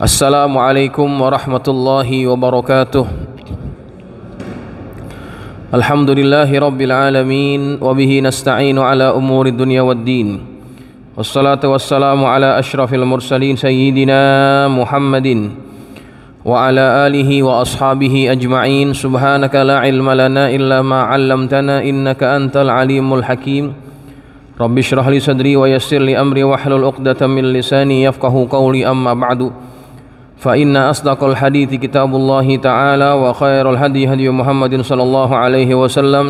السلام عليكم ورحمة الله وبركاته الحمد لله رب العالمين وبه نستعين على أمور الدنيا والدين والصلاة والسلام على أشرف المرسلين سيدنا محمد وعلى آله وأصحابه أجمعين سبحانك لا علم لنا إلا ما علمتنا إنك أنت العليم الحكيم رب اشرح لي صدري ويسر لي أمري واحلل عقدة من لساني يفقه قولي أما بعد فإن أصدق الحديث كتاب الله تعالى وخير الهدي هدي محمد صلى الله عليه وسلم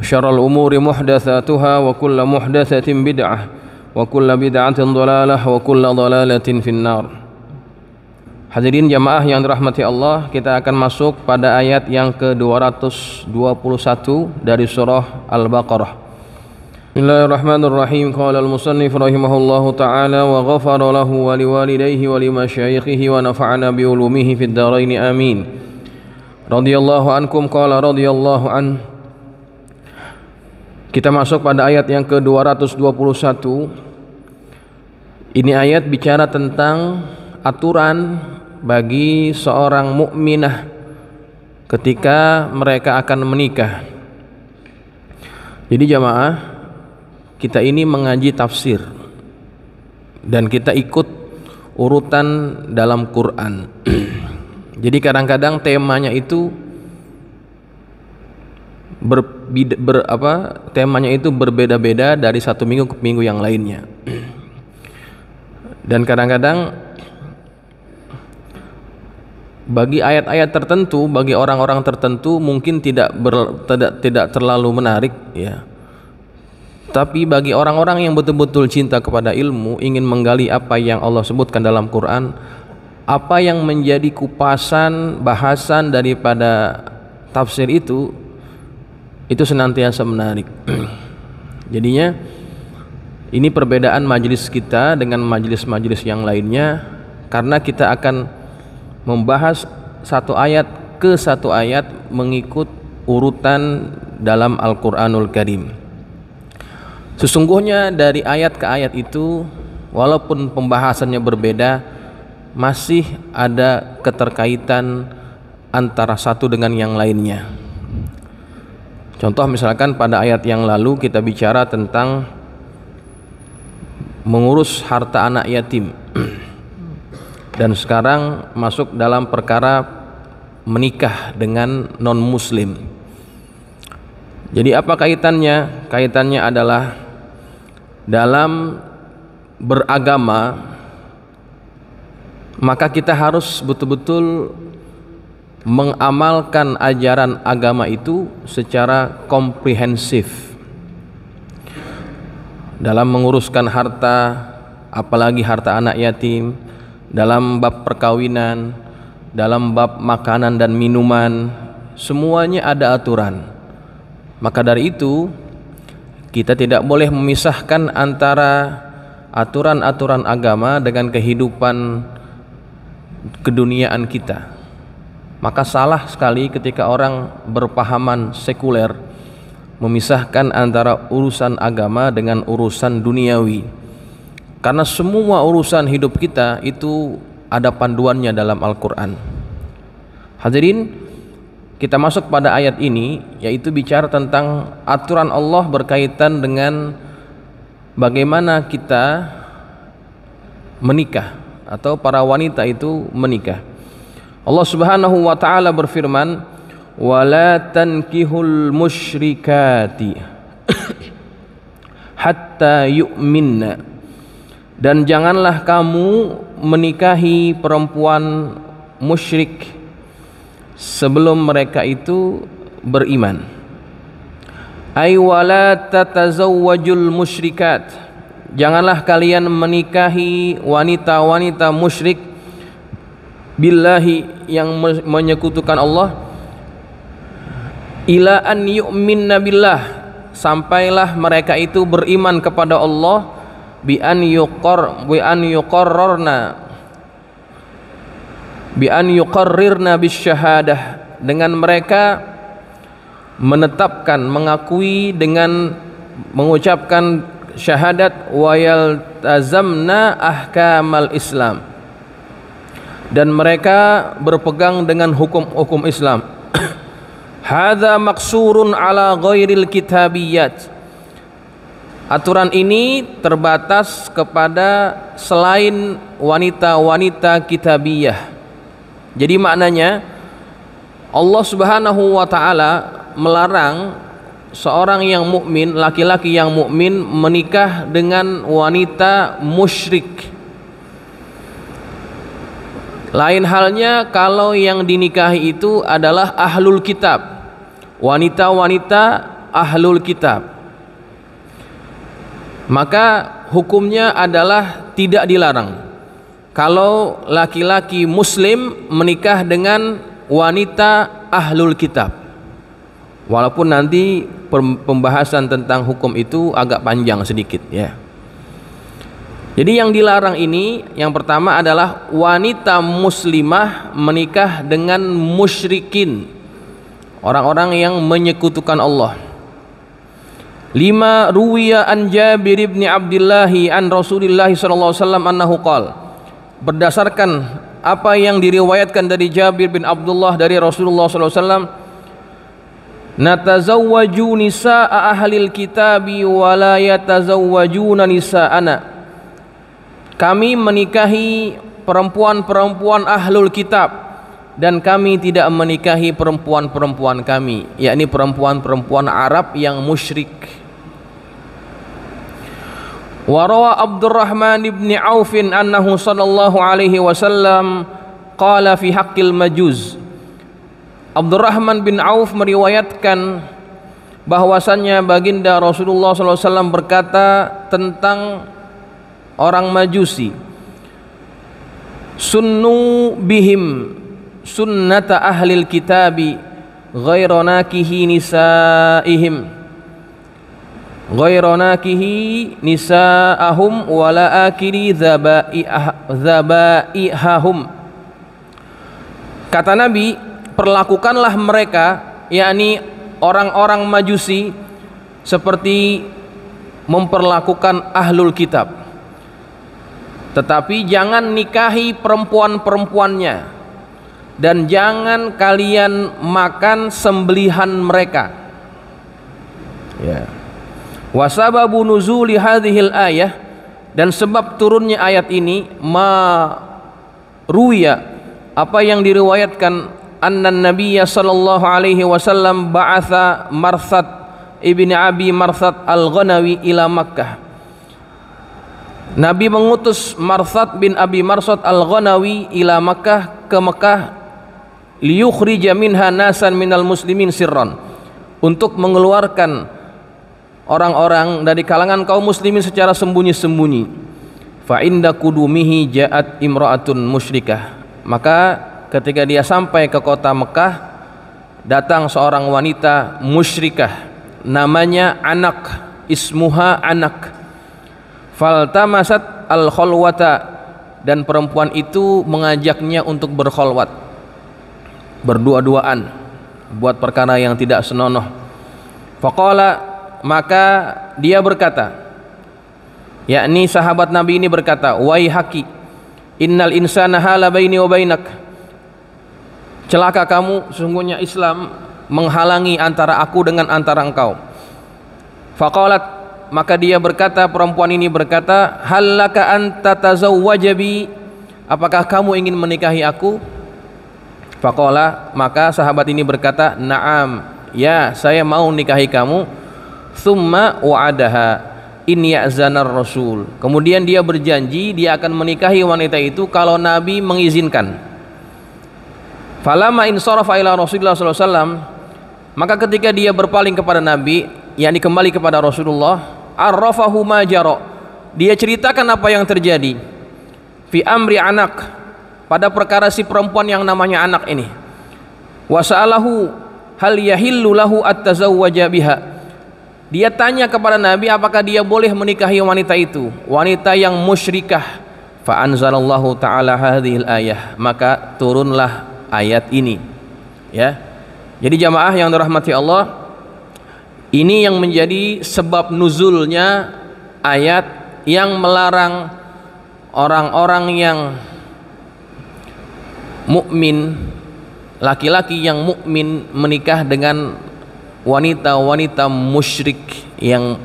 وشر الأمور محدثاتها وكل محدثة بدعة وكل بدعة ضلالة وكل ضلالة في النار Hadirin jamaah yang dirahmati Allah, kita akan masuk pada ayat yang ke-221 dari surah Al-Baqarah. Bismillahirrahmanirrahim. Qala al-musannif rahimahullahu taala wa ghafara lahu wa liwalidayhi wa limasyayikhihi wa nafa'ana bi ulumihi fid dharain amin. Radiyallahu ankum qala radiyallahu an Kita masuk pada ayat yang ke-221. Ini ayat bicara tentang aturan bagi seorang mukminah ketika mereka akan menikah. Jadi jamaah, kita ini mengaji tafsir dan kita ikut urutan dalam Quran. Jadi kadang-kadang temanya itu ber, ber apa temanya itu berbeda-beda dari satu minggu ke minggu yang lainnya. Dan kadang-kadang bagi ayat-ayat tertentu, bagi orang-orang tertentu mungkin tidak ber, tidak tidak terlalu menarik ya tapi bagi orang-orang yang betul-betul cinta kepada ilmu, ingin menggali apa yang Allah sebutkan dalam Quran, apa yang menjadi kupasan bahasan daripada tafsir itu itu senantiasa menarik. Jadinya ini perbedaan majelis kita dengan majelis-majelis yang lainnya karena kita akan membahas satu ayat ke satu ayat mengikut urutan dalam Al-Qur'anul Karim. Sesungguhnya dari ayat ke ayat itu walaupun pembahasannya berbeda masih ada keterkaitan antara satu dengan yang lainnya. Contoh misalkan pada ayat yang lalu kita bicara tentang mengurus harta anak yatim. Dan sekarang masuk dalam perkara menikah dengan non muslim. Jadi apa kaitannya? Kaitannya adalah dalam beragama maka kita harus betul-betul mengamalkan ajaran agama itu secara komprehensif dalam menguruskan harta apalagi harta anak yatim dalam bab perkawinan dalam bab makanan dan minuman semuanya ada aturan maka dari itu kita tidak boleh memisahkan antara aturan-aturan agama dengan kehidupan keduniaan kita. Maka salah sekali ketika orang berpahaman sekuler memisahkan antara urusan agama dengan urusan duniawi. Karena semua urusan hidup kita itu ada panduannya dalam Al-Qur'an. Hadirin, kita masuk pada ayat ini yaitu bicara tentang aturan Allah berkaitan dengan bagaimana kita menikah atau para wanita itu menikah. Allah Subhanahu wa taala berfirman, "Wala tankihul musyrikati hatta yu'minna." Dan janganlah kamu menikahi perempuan musyrik sebelum mereka itu beriman ay wala tatazawwajul musyrikat janganlah kalian menikahi wanita-wanita musyrik billahi yang menyekutukan Allah ila an yu'minna billah sampailah mereka itu beriman kepada Allah bi an yuqar bi an yuqarrarna bi an yuqarrirna bisyahadah dengan mereka menetapkan mengakui dengan mengucapkan syahadat wayal tazamna ahkamal Islam dan mereka berpegang dengan hukum-hukum Islam hadza maksurun ala ghairil kitabiyat Aturan ini terbatas kepada selain wanita-wanita kitabiyah jadi maknanya Allah Subhanahu wa taala melarang seorang yang mukmin, laki-laki yang mukmin menikah dengan wanita musyrik. Lain halnya kalau yang dinikahi itu adalah ahlul kitab. Wanita-wanita ahlul kitab. Maka hukumnya adalah tidak dilarang kalau laki-laki muslim menikah dengan wanita ahlul kitab walaupun nanti pembahasan tentang hukum itu agak panjang sedikit ya jadi yang dilarang ini yang pertama adalah wanita muslimah menikah dengan musyrikin orang-orang yang menyekutukan Allah lima ruwiya an Jabir ibn abdillahi an Rasulillahi sallallahu alaihi wasallam annahu qala berdasarkan apa yang diriwayatkan dari Jabir bin Abdullah dari Rasulullah SAW Natazawaju nisa ahlil kitabi walayatazawaju nisa anak Kami menikahi perempuan-perempuan ahlul kitab dan kami tidak menikahi perempuan-perempuan kami iaitu perempuan-perempuan Arab yang musyrik وروى عبد الرحمن بن عوف أنه صلى الله عليه وسلم قال في حق المجوز عبد الرحمن بن عوف meriwayatkan bahwasannya baginda Rasulullah SAW berkata tentang orang majusi sunnu bihim sunnata ahlil kitabi ghairanakihi nisaihim ghairanakihi nisa'ahum wala akiri dzabaihahum ah, Kata Nabi, perlakukanlah mereka yakni orang-orang Majusi seperti memperlakukan ahlul kitab. Tetapi jangan nikahi perempuan-perempuannya dan jangan kalian makan sembelihan mereka. Ya. Yeah wasababu nuzuli hadhil ayah dan sebab turunnya ayat ini ma ruya apa yang diriwayatkan annan nabiyya sallallahu alaihi wasallam ba'atha marsad ibni abi marsad al-ghanawi ila makkah Nabi mengutus Marsad bin Abi Marsad al-Ghanawi ila Makkah ke Makkah liyukhrija minha nasan minal muslimin sirran untuk mengeluarkan orang-orang dari kalangan kaum muslimin secara sembunyi-sembunyi fa inda kudumihi ja'at imra'atun musyrikah maka ketika dia sampai ke kota Mekah datang seorang wanita musyrikah namanya anak ismuha anak faltamasat al khulwata dan perempuan itu mengajaknya untuk berkholwat berdua-duaan buat perkara yang tidak senonoh faqala maka dia berkata yakni sahabat Nabi ini berkata wai haki innal insana hala baini wa bainak celaka kamu sungguhnya Islam menghalangi antara aku dengan antara engkau faqalat maka dia berkata perempuan ini berkata halaka anta tazawwajabi apakah kamu ingin menikahi aku faqala maka sahabat ini berkata na'am ya saya mau nikahi kamu summa wa'adaha in ya'zanar rasul kemudian dia berjanji dia akan menikahi wanita itu kalau nabi mengizinkan falama insarafa ila rasulullah SAW maka ketika dia berpaling kepada nabi yakni kembali kepada rasulullah arrafahu ma dia ceritakan apa yang terjadi fi amri anak pada perkara si perempuan yang namanya anak ini wasalahu hal yahillu lahu at-tazawwaja biha dia tanya kepada Nabi apakah dia boleh menikahi wanita itu, wanita yang musyrikah. Fa anzalallahu taala hadhil ayah, maka turunlah ayat ini. Ya. Jadi jamaah yang dirahmati Allah, ini yang menjadi sebab nuzulnya ayat yang melarang orang-orang yang mukmin laki-laki yang mukmin menikah dengan wanita-wanita musyrik yang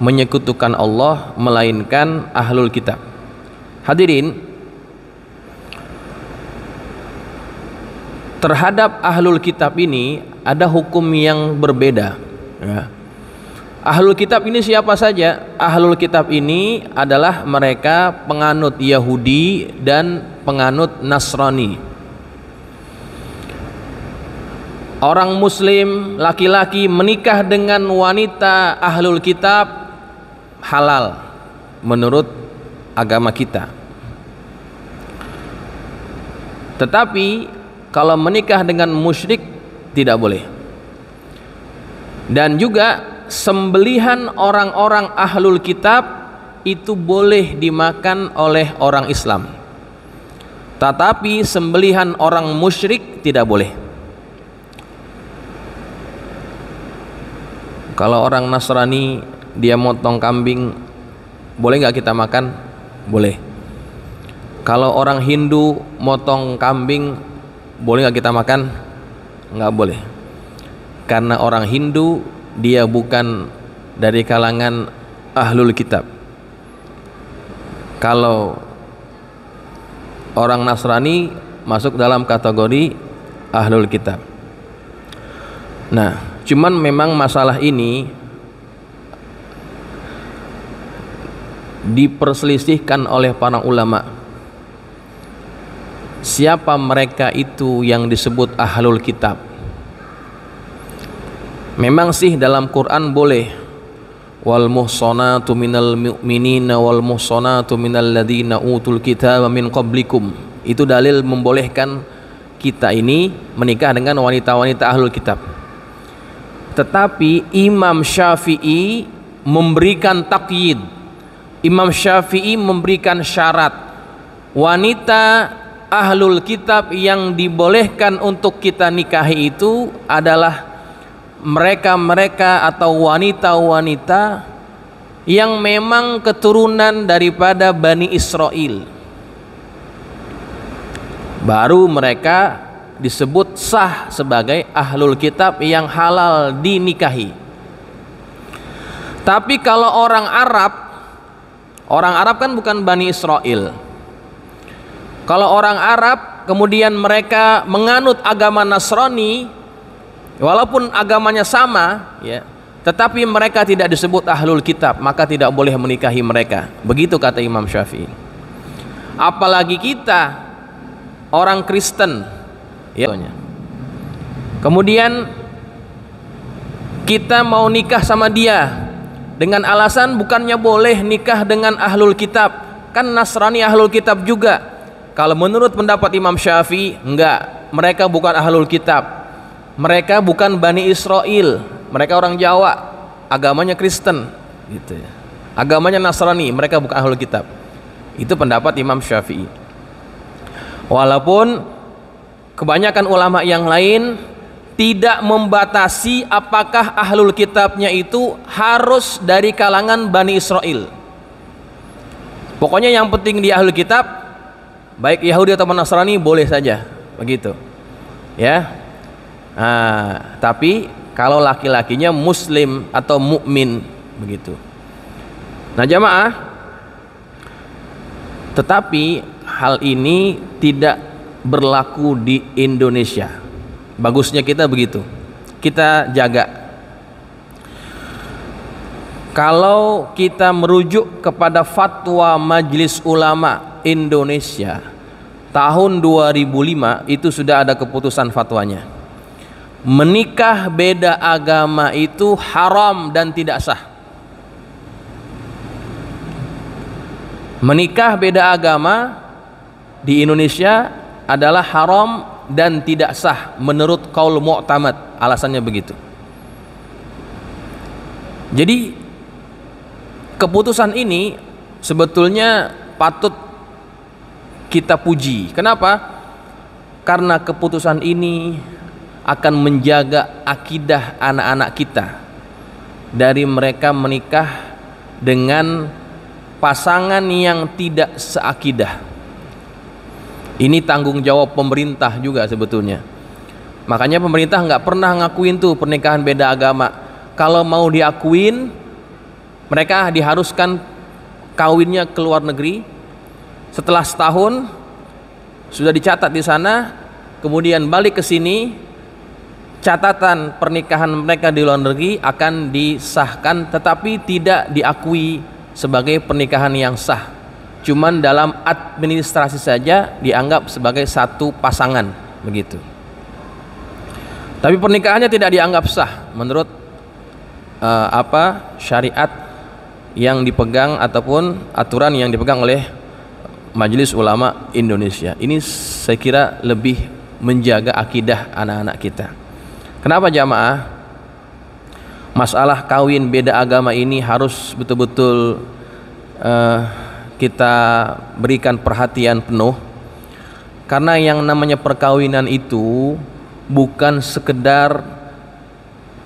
menyekutukan Allah melainkan ahlul kitab. Hadirin terhadap ahlul kitab ini ada hukum yang berbeda. Ya. Ahlul kitab ini siapa saja? Ahlul kitab ini adalah mereka penganut Yahudi dan penganut Nasrani orang muslim laki-laki menikah dengan wanita ahlul kitab halal menurut agama kita tetapi kalau menikah dengan musyrik tidak boleh dan juga sembelihan orang-orang ahlul kitab itu boleh dimakan oleh orang Islam tetapi sembelihan orang musyrik tidak boleh kalau orang Nasrani dia motong kambing boleh nggak kita makan boleh kalau orang Hindu motong kambing boleh nggak kita makan nggak boleh karena orang Hindu dia bukan dari kalangan ahlul kitab kalau orang Nasrani masuk dalam kategori ahlul kitab nah Cuman memang masalah ini diperselisihkan oleh para ulama. Siapa mereka itu yang disebut ahlul kitab? Memang sih dalam Quran boleh wal muhsanatu minal mu'minina wal muhsanatu minal ladina utul kitab min qablikum. Itu dalil membolehkan kita ini menikah dengan wanita-wanita ahlul kitab. Tetapi Imam Syafi'i memberikan takyid. Imam Syafi'i memberikan syarat wanita ahlul kitab yang dibolehkan untuk kita nikahi itu adalah mereka-mereka atau wanita-wanita yang memang keturunan daripada Bani Israel baru mereka disebut sah sebagai ahlul kitab yang halal dinikahi. Tapi kalau orang Arab, orang Arab kan bukan Bani Israel. Kalau orang Arab kemudian mereka menganut agama Nasrani, walaupun agamanya sama, ya, tetapi mereka tidak disebut ahlul kitab, maka tidak boleh menikahi mereka. Begitu kata Imam Syafi'i. Apalagi kita orang Kristen ya. Kemudian kita mau nikah sama dia dengan alasan bukannya boleh nikah dengan ahlul kitab. Kan Nasrani ahlul kitab juga. Kalau menurut pendapat Imam Syafi'i, enggak. Mereka bukan ahlul kitab. Mereka bukan Bani Israel. Mereka orang Jawa. Agamanya Kristen. Gitu ya. Agamanya Nasrani. Mereka bukan ahlul kitab. Itu pendapat Imam Syafi'i. Walaupun Kebanyakan ulama yang lain tidak membatasi apakah ahlul kitabnya itu harus dari kalangan Bani Israel. Pokoknya yang penting di ahlul kitab baik Yahudi atau Nasrani boleh saja begitu. Ya. Nah, tapi kalau laki-lakinya muslim atau mukmin begitu. Nah, jamaah tetapi hal ini tidak berlaku di Indonesia. Bagusnya kita begitu. Kita jaga. Kalau kita merujuk kepada fatwa Majelis Ulama Indonesia tahun 2005 itu sudah ada keputusan fatwanya. Menikah beda agama itu haram dan tidak sah. Menikah beda agama di Indonesia adalah haram dan tidak sah menurut kaul mu'tamad alasannya begitu jadi keputusan ini sebetulnya patut kita puji kenapa karena keputusan ini akan menjaga akidah anak-anak kita dari mereka menikah dengan pasangan yang tidak seakidah. Ini tanggung jawab pemerintah juga sebetulnya. Makanya pemerintah nggak pernah ngakuin tuh pernikahan beda agama. Kalau mau diakuin, mereka diharuskan kawinnya ke luar negeri. Setelah setahun sudah dicatat di sana, kemudian balik ke sini, catatan pernikahan mereka di luar negeri akan disahkan tetapi tidak diakui sebagai pernikahan yang sah cuman dalam administrasi saja dianggap sebagai satu pasangan begitu tapi pernikahannya tidak dianggap sah menurut uh, apa syariat yang dipegang ataupun aturan yang dipegang oleh Majelis Ulama Indonesia. Ini saya kira lebih menjaga akidah anak-anak kita. Kenapa jamaah? Masalah kawin beda agama ini harus betul-betul uh, kita berikan perhatian penuh karena yang namanya perkawinan itu bukan sekedar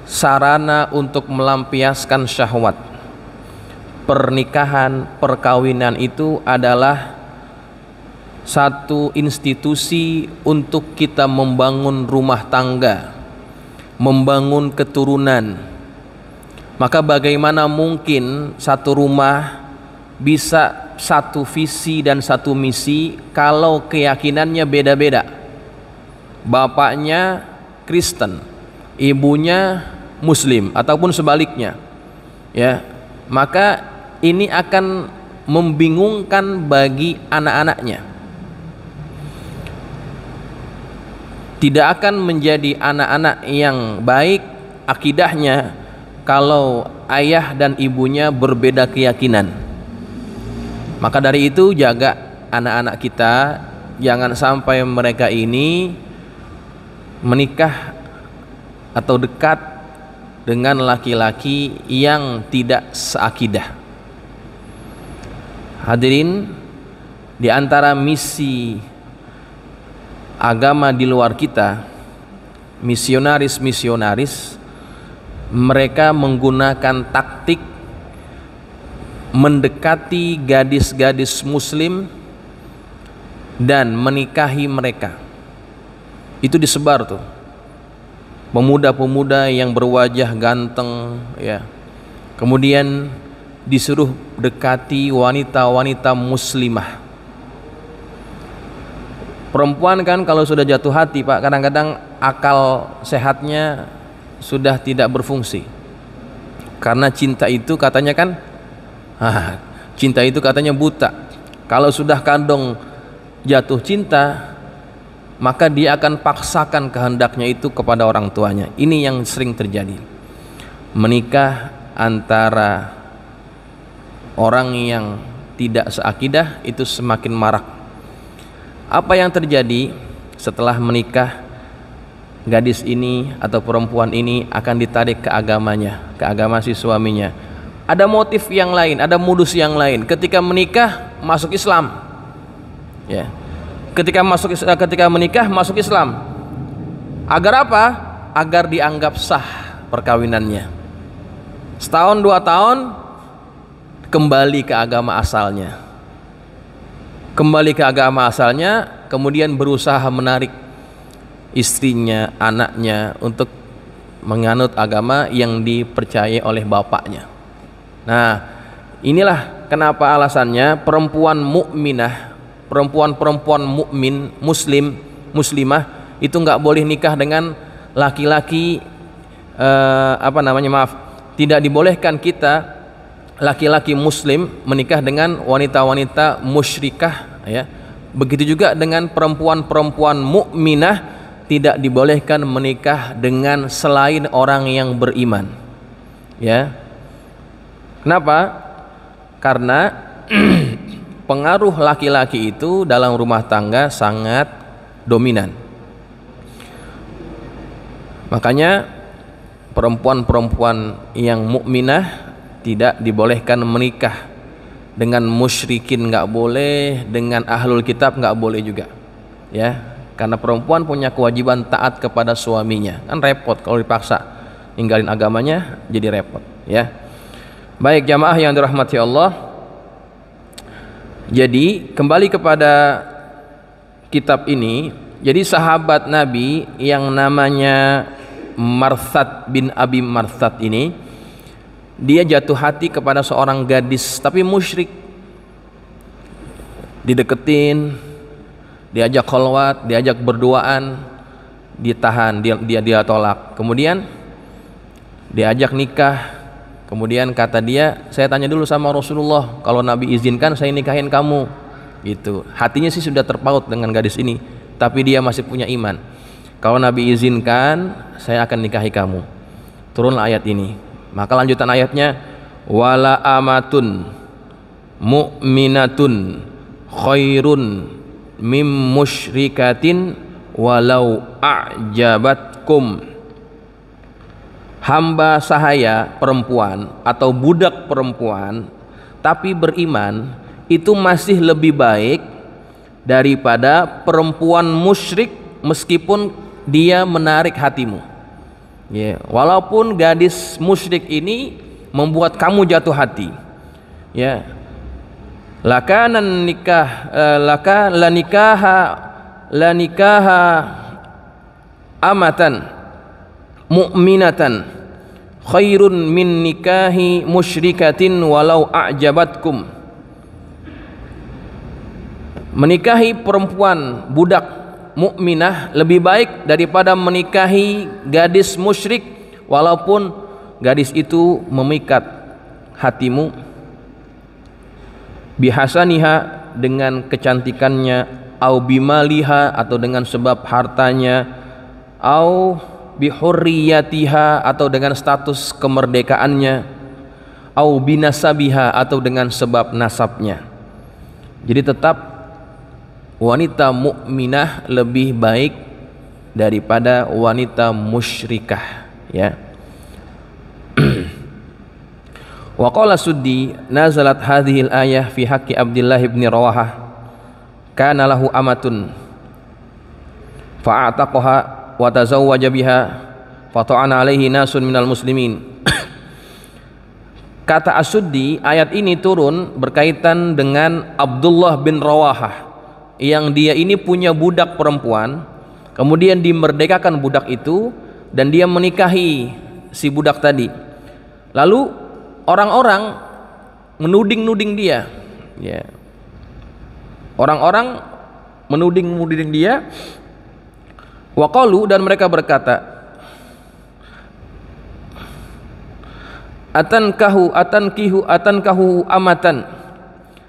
sarana untuk melampiaskan syahwat. Pernikahan, perkawinan itu adalah satu institusi untuk kita membangun rumah tangga, membangun keturunan. Maka bagaimana mungkin satu rumah bisa satu visi dan satu misi kalau keyakinannya beda-beda. Bapaknya Kristen, ibunya Muslim ataupun sebaliknya. Ya, maka ini akan membingungkan bagi anak-anaknya. Tidak akan menjadi anak-anak yang baik akidahnya kalau ayah dan ibunya berbeda keyakinan maka dari itu jaga anak-anak kita jangan sampai mereka ini menikah atau dekat dengan laki-laki yang tidak seakidah. Hadirin, di antara misi agama di luar kita, misionaris-misionaris mereka menggunakan taktik mendekati gadis-gadis muslim dan menikahi mereka itu disebar tuh pemuda-pemuda yang berwajah ganteng ya kemudian disuruh dekati wanita-wanita muslimah perempuan kan kalau sudah jatuh hati pak kadang-kadang akal sehatnya sudah tidak berfungsi karena cinta itu katanya kan Ah, cinta itu katanya buta. Kalau sudah kandung jatuh cinta, maka dia akan paksakan kehendaknya itu kepada orang tuanya. Ini yang sering terjadi. Menikah antara orang yang tidak seakidah itu semakin marak. Apa yang terjadi setelah menikah? Gadis ini atau perempuan ini akan ditarik ke agamanya, ke agama si suaminya ada motif yang lain, ada modus yang lain. Ketika menikah masuk Islam. Ya. Ketika masuk eh, ketika menikah masuk Islam. Agar apa? Agar dianggap sah perkawinannya. Setahun dua tahun kembali ke agama asalnya. Kembali ke agama asalnya, kemudian berusaha menarik istrinya, anaknya untuk menganut agama yang dipercaya oleh bapaknya. Nah, inilah kenapa alasannya perempuan mukminah, perempuan-perempuan mukmin, muslim, muslimah itu nggak boleh nikah dengan laki-laki eh, apa namanya maaf, tidak dibolehkan kita laki-laki muslim menikah dengan wanita-wanita musyrikah ya. Begitu juga dengan perempuan-perempuan mukminah tidak dibolehkan menikah dengan selain orang yang beriman. Ya, Kenapa? Karena pengaruh laki-laki itu dalam rumah tangga sangat dominan. Makanya perempuan-perempuan yang mukminah tidak dibolehkan menikah dengan musyrikin nggak boleh, dengan ahlul kitab nggak boleh juga, ya. Karena perempuan punya kewajiban taat kepada suaminya, kan repot kalau dipaksa ninggalin agamanya jadi repot, ya. Baik jamaah yang dirahmati Allah. Jadi kembali kepada kitab ini. Jadi sahabat Nabi yang namanya Marthad bin Abi Marthad ini dia jatuh hati kepada seorang gadis tapi musyrik. Dideketin, diajak kholwat, diajak berduaan, ditahan, dia dia, dia tolak. Kemudian diajak nikah Kemudian kata dia, saya tanya dulu sama Rasulullah, kalau Nabi izinkan saya nikahin kamu. Gitu. Hatinya sih sudah terpaut dengan gadis ini, tapi dia masih punya iman. Kalau Nabi izinkan, saya akan nikahi kamu. Turunlah ayat ini. Maka lanjutan ayatnya, wala amatun mu'minatun khairun mim musyrikatin walau a'jabatkum hamba sahaya perempuan atau budak perempuan tapi beriman itu masih lebih baik daripada perempuan musyrik meskipun dia menarik hatimu. Ya, walaupun gadis musyrik ini membuat kamu jatuh hati. Ya. Lakanan nikah eh, laka lanikaha lanikaha amatan mu'minatan khairun min nikahi musyrikatin walau a'jabatkum menikahi perempuan budak mukminah lebih baik daripada menikahi gadis musyrik walaupun gadis itu memikat hatimu bihasaniha dengan kecantikannya au bimaliha atau dengan sebab hartanya au bihurriyatiha atau dengan status kemerdekaannya au binasabiha atau dengan sebab nasabnya jadi tetap wanita mukminah lebih baik daripada wanita musyrikah ya wa qala suddi nazalat hadhil ayah fi haqqi abdillah ibn rawahah kana lahu amatun fa'ataqaha wa tazawwaja biha fata'ana alaihi nasun muslimin kata asuddi ayat ini turun berkaitan dengan Abdullah bin Rawahah yang dia ini punya budak perempuan kemudian dimerdekakan budak itu dan dia menikahi si budak tadi lalu orang-orang menuding-nuding dia ya orang-orang menuding-nuding dia Waqalu dan mereka berkata Atan kahu atan kihu atan kahu amatan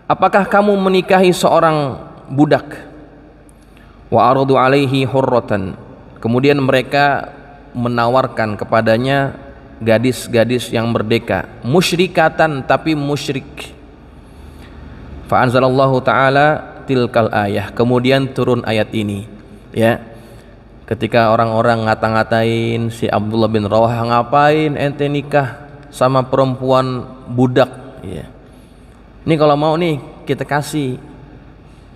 Apakah kamu menikahi seorang budak Wa aradu alaihi hurratan Kemudian mereka menawarkan kepadanya gadis-gadis yang merdeka musyrikatan tapi musyrik Fa'anzalallahu ta'ala tilkal ayah kemudian turun ayat ini ya ketika orang-orang ngata-ngatain si Abdullah bin Rawah ngapain ente nikah sama perempuan budak ya. Ini kalau mau nih kita kasih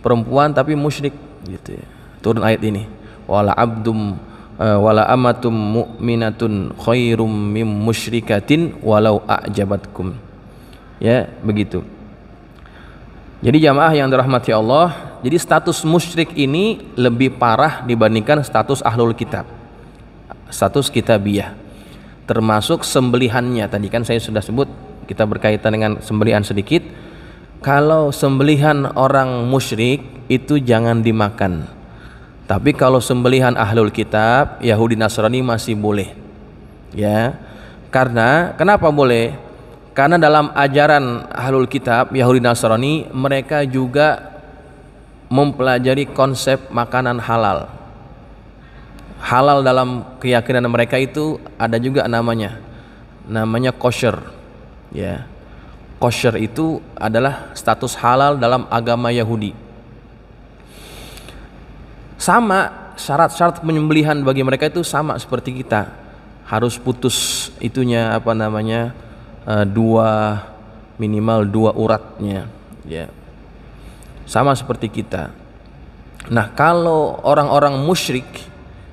perempuan tapi musyrik gitu ya. Turun ayat ini. Wala abdum e, wala amatum mu'minatun khairum mim musyrikatin walau a'jabatkum. Ya, begitu. Jadi jamaah yang dirahmati Allah, jadi status musyrik ini lebih parah dibandingkan status ahlul kitab. Status kitabiah. Termasuk sembelihannya. Tadi kan saya sudah sebut kita berkaitan dengan sembelihan sedikit. Kalau sembelihan orang musyrik itu jangan dimakan. Tapi kalau sembelihan ahlul kitab, Yahudi Nasrani masih boleh. Ya. Karena kenapa boleh? Karena dalam ajaran ahlul kitab Yahudi Nasrani mereka juga mempelajari konsep makanan halal. Halal dalam keyakinan mereka itu ada juga namanya. Namanya kosher. Ya. Kosher itu adalah status halal dalam agama Yahudi. Sama syarat-syarat penyembelihan bagi mereka itu sama seperti kita. Harus putus itunya apa namanya? Eh, dua minimal dua uratnya ya sama seperti kita. Nah, kalau orang-orang musyrik,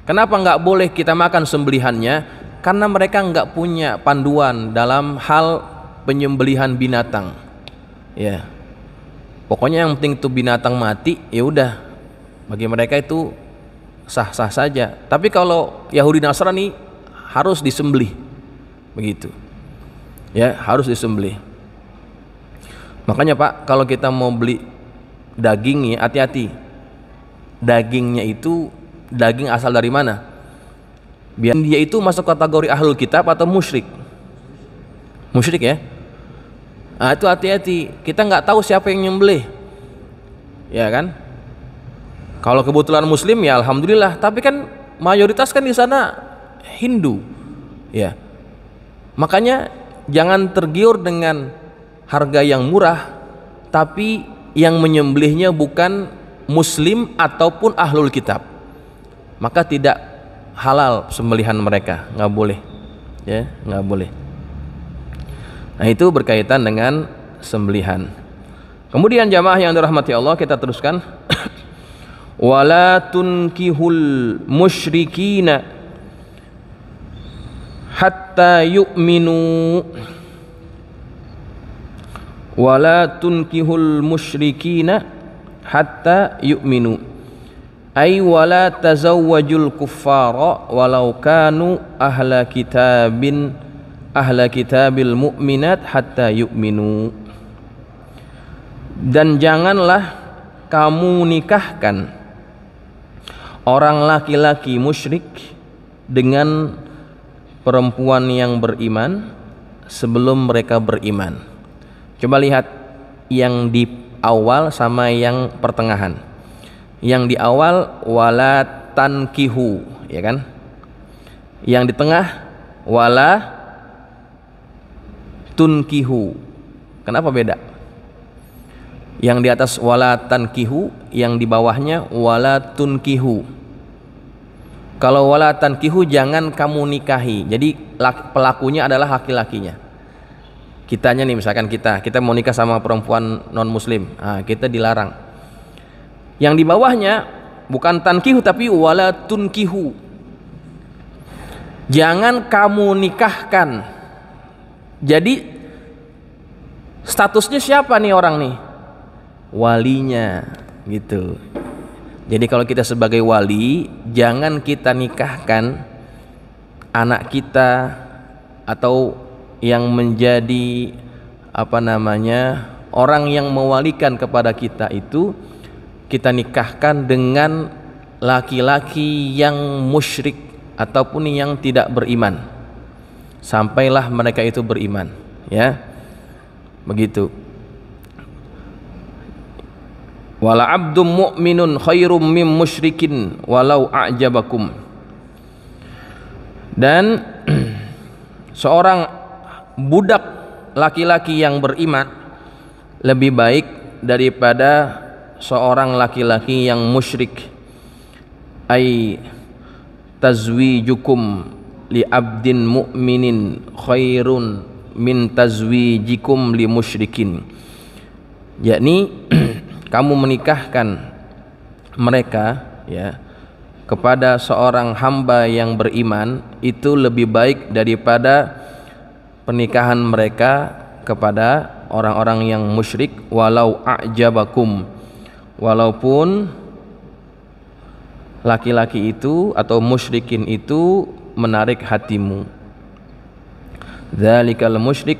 kenapa nggak boleh kita makan sembelihannya? Karena mereka nggak punya panduan dalam hal penyembelihan binatang. Ya, pokoknya yang penting itu binatang mati, ya udah. Bagi mereka itu sah-sah saja. Tapi kalau Yahudi Nasrani harus disembelih, begitu. Ya, harus disembelih. Makanya Pak, kalau kita mau beli dagingnya hati-hati dagingnya itu daging asal dari mana biar dia itu masuk kategori ahlul kitab atau musyrik musyrik ya nah, itu hati-hati kita nggak tahu siapa yang nyembelih ya kan kalau kebetulan muslim ya alhamdulillah tapi kan mayoritas kan di sana Hindu ya makanya jangan tergiur dengan harga yang murah tapi yang menyembelihnya bukan muslim ataupun ahlul kitab maka tidak halal sembelihan mereka nggak boleh ya nggak boleh nah itu berkaitan dengan sembelihan kemudian jamaah yang dirahmati Allah kita teruskan wala tunkihul musyrikina hatta yu'minu wala tunkihul musyrikina hatta yu'minu ay wala tazawwajul kuffara walau kanu ahla kitabin ahla kitabil mu'minat hatta yu'minu dan janganlah kamu nikahkan orang laki-laki musyrik dengan perempuan yang beriman sebelum mereka beriman Coba lihat yang di awal sama yang pertengahan. Yang di awal wala tankihu, ya kan? Yang di tengah wala tunkihu. Kenapa beda? Yang di atas wala tankihu, yang di bawahnya wala tunkihu. Kalau wala tankihu jangan kamu nikahi. Jadi pelakunya adalah laki-lakinya kitanya nih misalkan kita kita mau nikah sama perempuan non muslim nah, kita dilarang yang di bawahnya bukan tankihu tapi wala tunkihu jangan kamu nikahkan jadi statusnya siapa nih orang nih walinya gitu jadi kalau kita sebagai wali jangan kita nikahkan anak kita atau yang menjadi apa namanya orang yang mewalikan kepada kita itu kita nikahkan dengan laki-laki yang musyrik ataupun yang tidak beriman sampailah mereka itu beriman ya begitu wala abdu mu'minun khairum mim musyrikin walau a'jabakum dan seorang budak laki-laki yang beriman lebih baik daripada seorang laki-laki yang musyrik ai tazwijukum li abdin mu'minin khairun min tazwijikum li musyrikin yakni kamu menikahkan mereka ya kepada seorang hamba yang beriman itu lebih baik daripada pernikahan mereka kepada orang-orang yang musyrik walau a'jabakum walaupun laki-laki itu atau musyrikin itu menarik hatimu dzalikal musyrik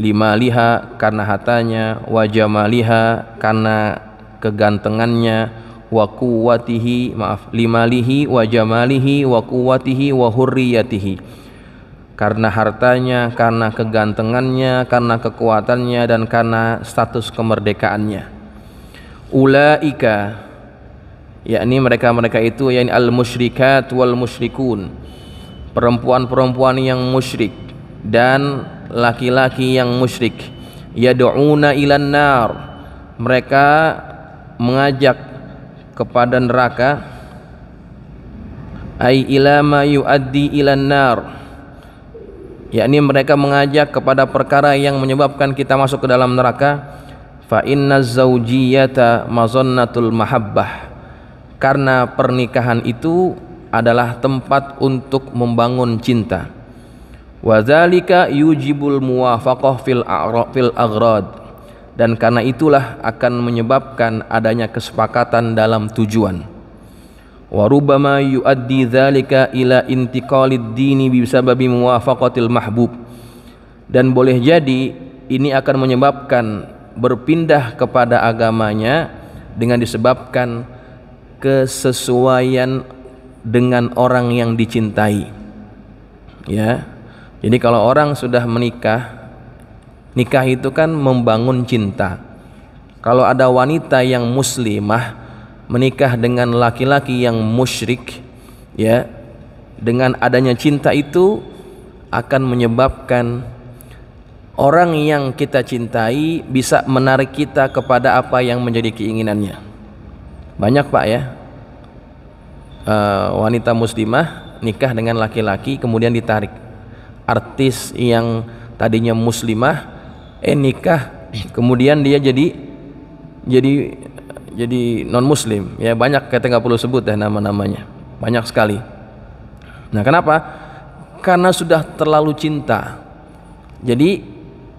lima liha karena hatanya wa jamaliha karena kegantengannya wa kuwatihi maaf limalihi wa jamalihi wa kuwatihi wa hurriyatihi karena hartanya, karena kegantengannya, karena kekuatannya dan karena status kemerdekaannya. Ulaika yakni mereka-mereka itu yakni al-musyrikat wal musyrikun. Perempuan-perempuan yang musyrik dan laki-laki yang musyrik. Yad'una ilan nar. Mereka mengajak kepada neraka ai ilama yuaddi ilan nar yakni mereka mengajak kepada perkara yang menyebabkan kita masuk ke dalam neraka fa inna zaujiyata mazannatul mahabbah karena pernikahan itu adalah tempat untuk membangun cinta wa yujibul muwafaqah fil fil aghrad dan karena itulah akan menyebabkan adanya kesepakatan dalam tujuan warubama yuaddi dzalika ila intiqalid dini bisababi muwafaqatil mahbub dan boleh jadi ini akan menyebabkan berpindah kepada agamanya dengan disebabkan kesesuaian dengan orang yang dicintai ya jadi kalau orang sudah menikah nikah itu kan membangun cinta kalau ada wanita yang muslimah menikah dengan laki-laki yang musyrik ya dengan adanya cinta itu akan menyebabkan orang yang kita cintai bisa menarik kita kepada apa yang menjadi keinginannya banyak pak ya e, wanita muslimah nikah dengan laki-laki kemudian ditarik artis yang tadinya muslimah eh nikah kemudian dia jadi jadi jadi non muslim ya banyak kita nggak perlu sebut ya nama-namanya banyak sekali nah kenapa karena sudah terlalu cinta jadi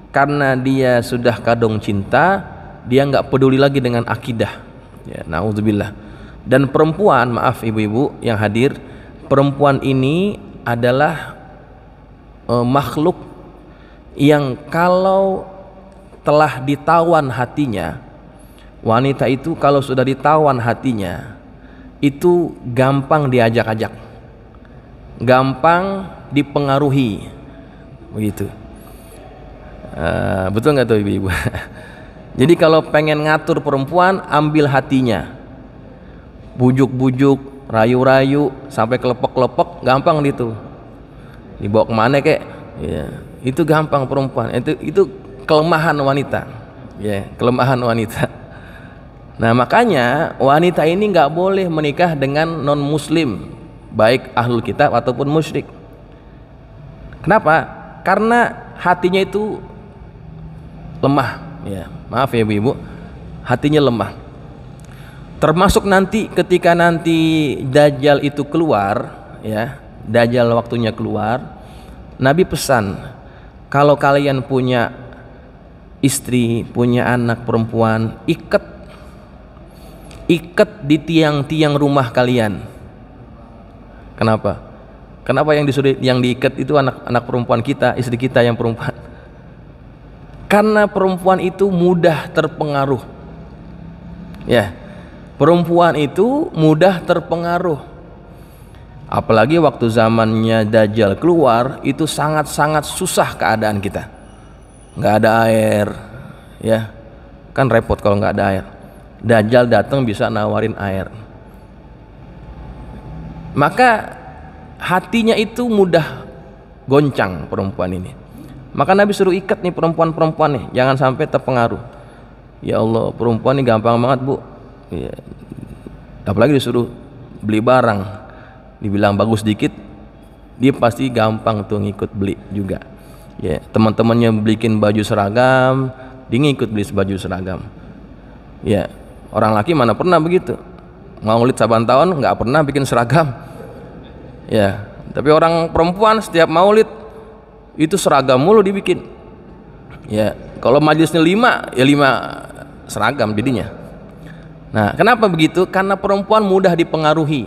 karena dia sudah kadung cinta dia nggak peduli lagi dengan akidah ya naudzubillah dan perempuan maaf ibu-ibu yang hadir perempuan ini adalah uh, makhluk yang kalau telah ditawan hatinya Wanita itu kalau sudah ditawan hatinya, itu gampang diajak-ajak. Gampang dipengaruhi. Begitu. Uh, betul nggak tuh ibu-ibu? Jadi kalau pengen ngatur perempuan, ambil hatinya. Bujuk-bujuk, rayu-rayu, sampai kelepek-kelepek, gampang gitu. Dibawa kemana kek? Ya. Itu gampang perempuan. Itu itu kelemahan wanita. Ya, kelemahan wanita. Nah makanya wanita ini nggak boleh menikah dengan non muslim baik ahlul kitab ataupun musyrik. Kenapa? Karena hatinya itu lemah. Ya maaf ya ibu-ibu, hatinya lemah. Termasuk nanti ketika nanti dajjal itu keluar, ya dajjal waktunya keluar, Nabi pesan kalau kalian punya istri, punya anak perempuan, ikat ikat di tiang-tiang rumah kalian. Kenapa? Kenapa yang disuruh yang diikat itu anak-anak perempuan kita, istri kita yang perempuan? Karena perempuan itu mudah terpengaruh. Ya. Perempuan itu mudah terpengaruh. Apalagi waktu zamannya Dajjal keluar, itu sangat-sangat susah keadaan kita. Nggak ada air, ya. Kan repot kalau nggak ada air Dajjal datang bisa nawarin air. Maka hatinya itu mudah goncang perempuan ini. Maka Nabi suruh ikat nih perempuan-perempuan nih, jangan sampai terpengaruh. Ya Allah, perempuan ini gampang banget, Bu. Ya. Apalagi disuruh beli barang, dibilang bagus dikit, dia pasti gampang tuh ngikut beli juga. Ya, teman-temannya bikin baju seragam, dia ngikut beli baju seragam. Ya, Orang laki mana pernah begitu? Maulid saban tahun nggak pernah bikin seragam. Ya, tapi orang perempuan setiap maulid itu seragam mulu dibikin. Ya, kalau majelisnya lima, ya lima seragam jadinya. Nah, kenapa begitu? Karena perempuan mudah dipengaruhi.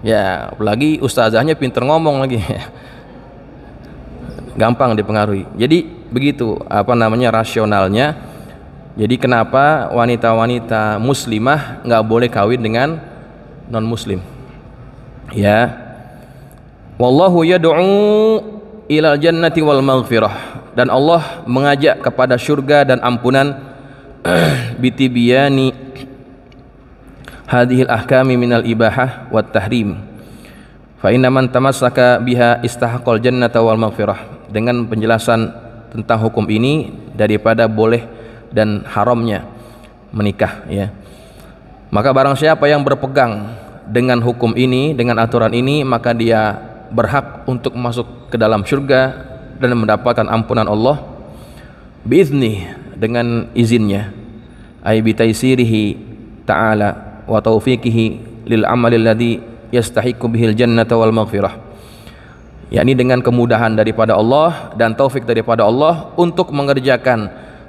Ya, apalagi ustazahnya pinter ngomong lagi. Gampang dipengaruhi. Jadi begitu apa namanya rasionalnya jadi kenapa wanita-wanita muslimah nggak boleh kawin dengan non muslim? Ya. Wallahu yad'u ilal jannati wal maghfirah. Dan Allah mengajak kepada surga dan ampunan bitibiyani hadhil ahkami minal ibahah wat tahrim. Fa inna man tamassaka biha istahqal jannata wal maghfirah. Dengan penjelasan tentang hukum ini daripada boleh dan haramnya menikah ya. Maka barang siapa yang berpegang dengan hukum ini, dengan aturan ini, maka dia berhak untuk masuk ke dalam surga dan mendapatkan ampunan Allah biizni dengan izinnya ay taisirihi ta'ala wa taufiqihi lil amali alladhi yastahiqu bihil jannata wal maghfirah yakni dengan kemudahan daripada Allah dan taufik daripada Allah untuk mengerjakan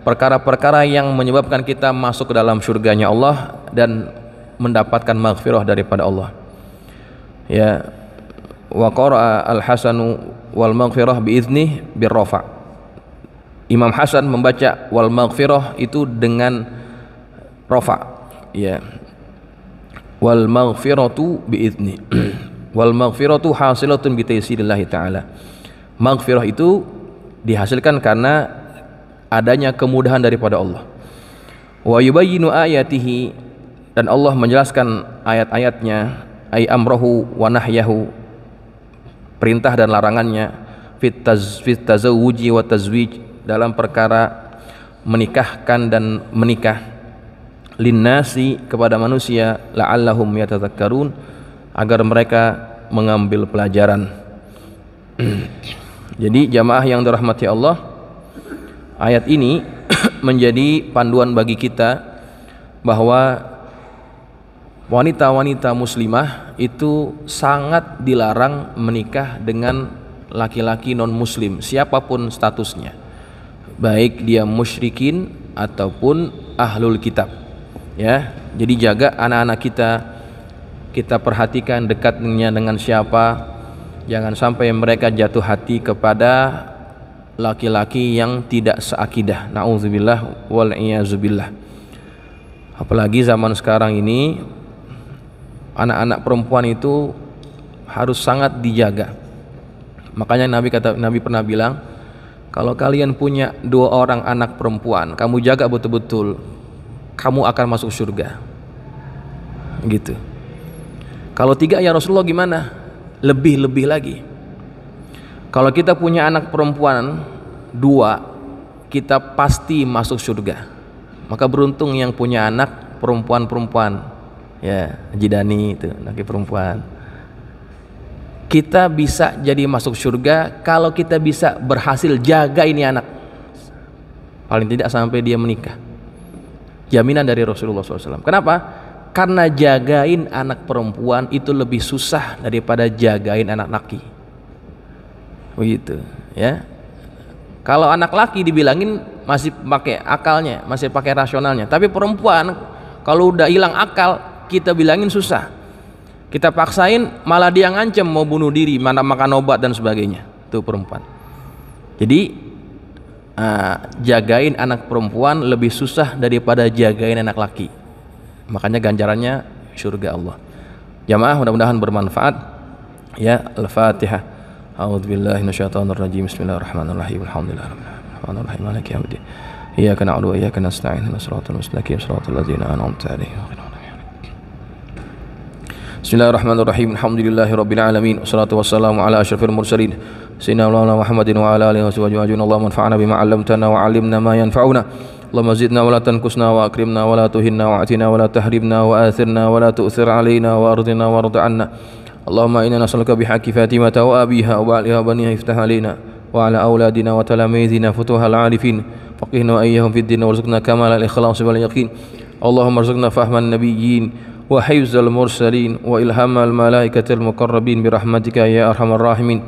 perkara-perkara yang menyebabkan kita masuk ke dalam surganya Allah dan mendapatkan maghfirah daripada Allah ya wa qara'a al Hasan wal maghfirah biizni birrafa Imam Hasan membaca wal maghfirah itu dengan rafa ya wal maghfiratu biizni wal maghfiratu hasilatun bi ta'ala maghfirah itu dihasilkan karena adanya kemudahan daripada Allah. Wa yubayyinu ayatihi dan Allah menjelaskan ayat-ayatnya ay amrohu wa nahyahu perintah dan larangannya fit tazawuji wa tazwij dalam perkara menikahkan dan menikah linnasi kepada manusia la'allahum yatadzakkarun agar mereka mengambil pelajaran. Jadi jamaah yang dirahmati Allah, Ayat ini menjadi panduan bagi kita bahwa wanita-wanita muslimah itu sangat dilarang menikah dengan laki-laki non muslim siapapun statusnya baik dia musyrikin ataupun ahlul kitab ya jadi jaga anak-anak kita kita perhatikan dekatnya dengan siapa jangan sampai mereka jatuh hati kepada laki-laki yang tidak seakidah naudzubillah wal iazubillah apalagi zaman sekarang ini anak-anak perempuan itu harus sangat dijaga makanya nabi kata nabi pernah bilang kalau kalian punya dua orang anak perempuan kamu jaga betul-betul kamu akan masuk surga gitu kalau tiga ya Rasulullah gimana lebih-lebih lagi kalau kita punya anak perempuan dua, kita pasti masuk surga. Maka beruntung yang punya anak perempuan-perempuan. Ya, Jidani itu laki perempuan. Kita bisa jadi masuk surga kalau kita bisa berhasil jaga ini anak. Paling tidak sampai dia menikah. Jaminan dari Rasulullah SAW. Kenapa? Karena jagain anak perempuan itu lebih susah daripada jagain anak laki begitu ya kalau anak laki dibilangin masih pakai akalnya masih pakai rasionalnya tapi perempuan kalau udah hilang akal kita bilangin susah kita paksain malah dia ngancem mau bunuh diri mana makan obat dan sebagainya itu perempuan jadi uh, jagain anak perempuan lebih susah daripada jagain anak laki makanya ganjarannya surga Allah jamaah mudah-mudahan bermanfaat ya al-fatihah أعوذ بالله من الشيطان الرجيم بسم الله الرحمن الرحيم الحمد لله رب العالمين الرحمن الرحيم مالك يوم الدين إياك نعبد وإياك نستعين اهدنا الصراط المستقيم صراط الذين أنعمت عليهم غير بسم الله الرحمن الرحيم الحمد لله رب العالمين والصلاة والسلام على أشرف المرسلين سيدنا مولانا محمد وعلى آله وصحبه أجمعين اللهم انفعنا بما علمتنا وعلمنا ما ينفعنا اللهم زدنا ولا تنقصنا وأكرمنا ولا تهنا وأعطنا ولا تحرمنا وآثرنا ولا تؤثر علينا وأرضنا وارض عنا اللهم إنا نسألك بحق فاتمة وأبيها وبعلها وبنيها افتح علينا وعلى أولادنا وتلاميذنا فتوح العارفين فقهنا وإياهم في الدين وارزقنا كمال الإخلاص واليقين اللهم ارزقنا فهم النبيين وحفظ المرسلين وإلهام الملائكة المقربين برحمتك يا أرحم الراحمين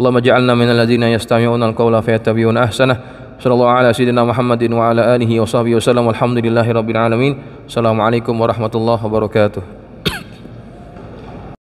اللهم اجعلنا من الذين يستمعون القول فيتبعون أحسنه صلى الله على سيدنا محمد وعلى آله وصحبه وسلم والحمد لله رب العالمين السلام عليكم ورحمة الله وبركاته